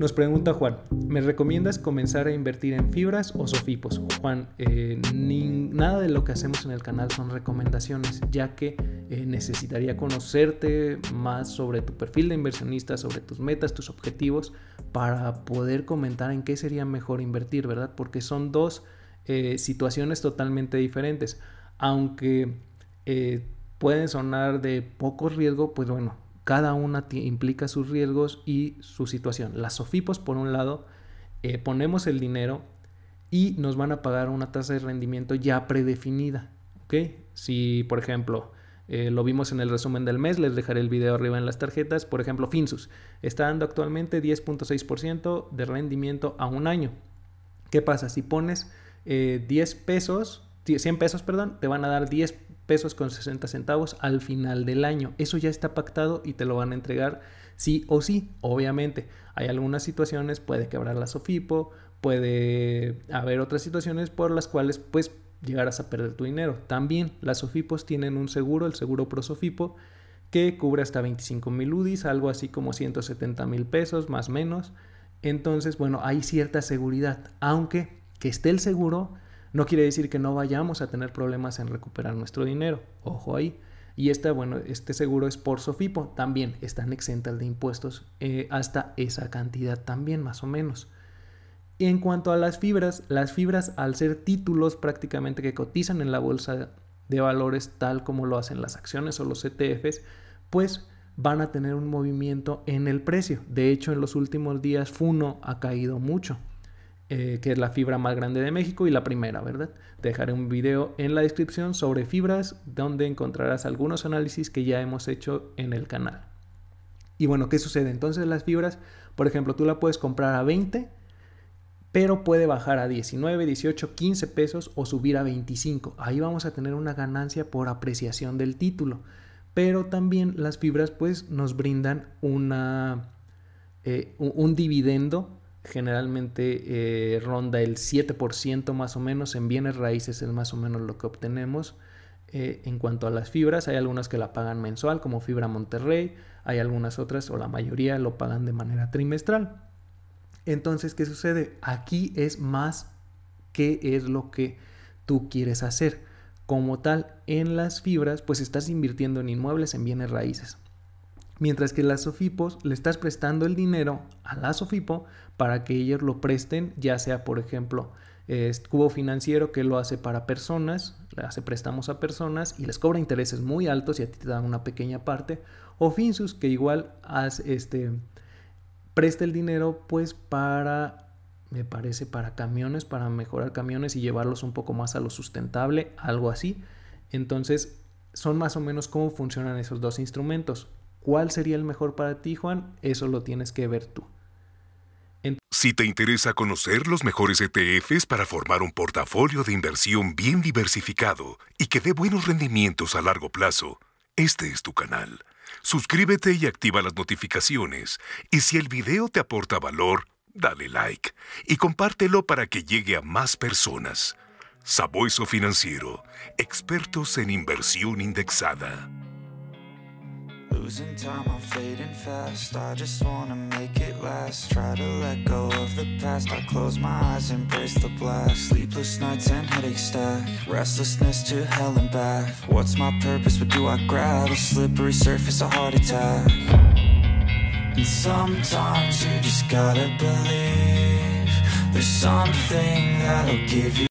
Nos pregunta Juan, ¿me recomiendas comenzar a invertir en fibras o sofipos? Juan, eh, nada de lo que hacemos en el canal son recomendaciones, ya que eh, necesitaría conocerte más sobre tu perfil de inversionista, sobre tus metas, tus objetivos, para poder comentar en qué sería mejor invertir, ¿verdad? Porque son dos eh, situaciones totalmente diferentes. Aunque pueden sonar de poco riesgo, pues bueno, cada una implica sus riesgos y su situación. Las SOFIPOS, por un lado, eh, ponemos el dinero y nos van a pagar una tasa de rendimiento ya predefinida. Si, por ejemplo, eh, lo vimos en el resumen del mes, les dejaré el video arriba en las tarjetas. Por ejemplo, Finsus está dando actualmente 10.6% de rendimiento a un año. ¿Qué pasa? Si pones 10 eh, pesos, 100 pesos, perdón, te van a dar 10 pesos con 60 centavos al final del año. Eso ya está pactado y te lo van a entregar sí o sí, obviamente. Hay algunas situaciones, puede quebrar la Sofipo, puede haber otras situaciones por las cuales pues llegarás a perder tu dinero. También las Sofipos tienen un seguro, el seguro pro Sofipo, que cubre hasta 25 mil UDIs, algo así como 170 mil pesos más menos. Entonces, bueno, hay cierta seguridad, aunque que esté el seguro no quiere decir que no vayamos a tener problemas en recuperar nuestro dinero, ojo ahí. Y bueno, este seguro es por Sofipo, también están exentas de impuestos eh, hasta esa cantidad también, más o menos. Y en cuanto a las fibras, las fibras al ser títulos prácticamente que cotizan en la bolsa de valores tal como lo hacen las acciones o los ETFs, pues van a tener un movimiento en el precio. De hecho, en los últimos días Funo ha caído mucho. Eh, que es la fibra más grande de México y la primera, ¿verdad? Dejaré un video en la descripción sobre fibras donde encontrarás algunos análisis que ya hemos hecho en el canal. Y bueno, ¿qué sucede? Entonces las fibras, por ejemplo, tú la puedes comprar a 20, pero puede bajar a 19, 18, 15 pesos o subir a 25. Ahí vamos a tener una ganancia por apreciación del título. Pero también las fibras pues nos brindan una, eh, un dividendo generalmente eh, ronda el 7% más o menos, en bienes raíces es más o menos lo que obtenemos. Eh, en cuanto a las fibras, hay algunas que la pagan mensual, como Fibra Monterrey, hay algunas otras, o la mayoría lo pagan de manera trimestral. Entonces, ¿qué sucede? Aquí es más qué es lo que tú quieres hacer. Como tal, en las fibras, pues estás invirtiendo en inmuebles, en bienes raíces. Mientras que las SOFIPOS le estás prestando el dinero a las SOFIPO para que ellos lo presten, ya sea, por ejemplo, Cubo Financiero que lo hace para personas, le hace préstamos a personas y les cobra intereses muy altos y a ti te dan una pequeña parte. O Finsus que igual hace este, presta el dinero pues para me parece, para camiones, para mejorar camiones y llevarlos un poco más a lo sustentable, algo así. Entonces, son más o menos cómo funcionan esos dos instrumentos. ¿Cuál sería el mejor para ti, Juan? Eso lo tienes que ver tú. si te interesa conocer los mejores ETFs para formar un portafolio de inversión bien diversificado y que dé buenos rendimientos a largo plazo, este es tu canal. Suscríbete y activa las notificaciones. Y si el video te aporta valor, dale like y compártelo para que llegue a más personas. Sabueso Financiero, expertos en inversión indexada. losing time, I'm fading fast I just wanna make it last Try to let go of the past I close my eyes, embrace the black Sleepless nights and headache stack Restlessness to hell and back What's my purpose, what do I grab? A slippery surface, a heart attack And sometimes you just gotta believe There's something that'll give you